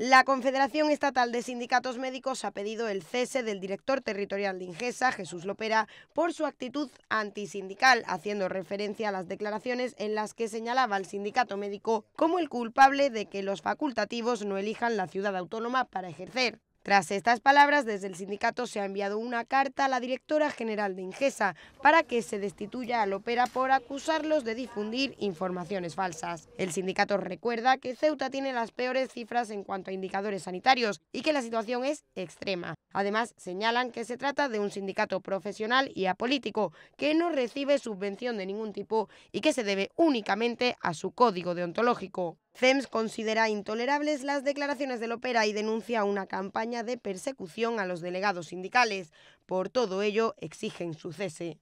La Confederación Estatal de Sindicatos Médicos ha pedido el cese del director territorial de Ingesa, Jesús Lopera, por su actitud antisindical, haciendo referencia a las declaraciones en las que señalaba al sindicato médico como el culpable de que los facultativos no elijan la ciudad autónoma para ejercer. Tras estas palabras, desde el sindicato se ha enviado una carta a la directora general de Ingesa para que se destituya al Opera por acusarlos de difundir informaciones falsas. El sindicato recuerda que Ceuta tiene las peores cifras en cuanto a indicadores sanitarios y que la situación es extrema. Además, señalan que se trata de un sindicato profesional y apolítico que no recibe subvención de ningún tipo y que se debe únicamente a su código deontológico. CEMS considera intolerables las declaraciones del Opera y denuncia una campaña de persecución a los delegados sindicales. Por todo ello, exigen su cese.